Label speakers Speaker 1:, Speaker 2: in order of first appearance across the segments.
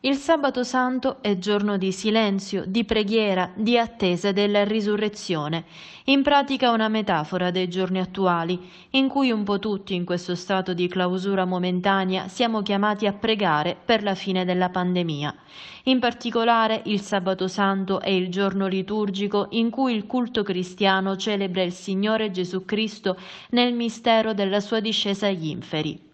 Speaker 1: Il sabato santo è giorno di silenzio, di preghiera, di attesa della risurrezione, in pratica una metafora dei giorni attuali, in cui un po' tutti in questo stato di clausura momentanea siamo chiamati a pregare per la fine della pandemia. In particolare il sabato santo è il giorno liturgico in cui il culto cristiano celebra il Signore Gesù Cristo nel mistero della sua discesa agli inferi.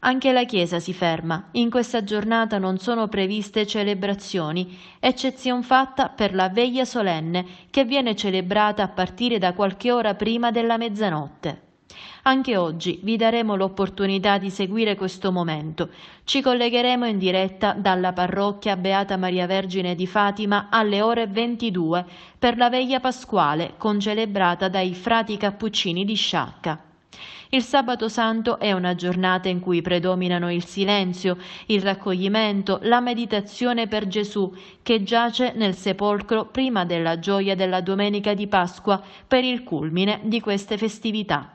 Speaker 1: Anche la Chiesa si ferma. In questa giornata non sono previste celebrazioni, eccezion fatta per la veglia solenne, che viene celebrata a partire da qualche ora prima della mezzanotte. Anche oggi vi daremo l'opportunità di seguire questo momento. Ci collegheremo in diretta dalla parrocchia Beata Maria Vergine di Fatima alle ore 22 per la veglia pasquale concelebrata dai frati cappuccini di Sciacca. Il sabato santo è una giornata in cui predominano il silenzio, il raccoglimento, la meditazione per Gesù che giace nel sepolcro prima della gioia della domenica di Pasqua per il culmine di queste festività.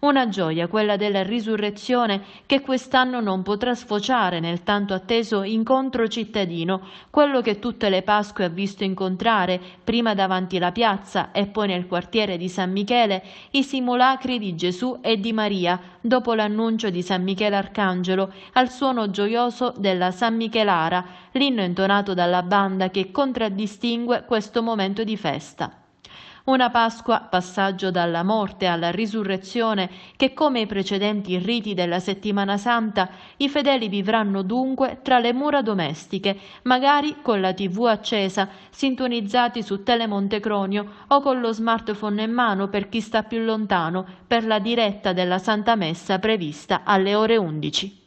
Speaker 1: Una gioia, quella della risurrezione, che quest'anno non potrà sfociare nel tanto atteso incontro cittadino, quello che tutte le Pasque ha visto incontrare, prima davanti la piazza e poi nel quartiere di San Michele, i simulacri di Gesù e di Maria, dopo l'annuncio di San Michele Arcangelo, al suono gioioso della San Michelara, l'inno intonato dalla banda che contraddistingue questo momento di festa. Una Pasqua, passaggio dalla morte alla risurrezione, che come i precedenti riti della settimana santa, i fedeli vivranno dunque tra le mura domestiche, magari con la tv accesa, sintonizzati su Telemonte Cronio o con lo smartphone in mano per chi sta più lontano, per la diretta della Santa Messa prevista alle ore 11.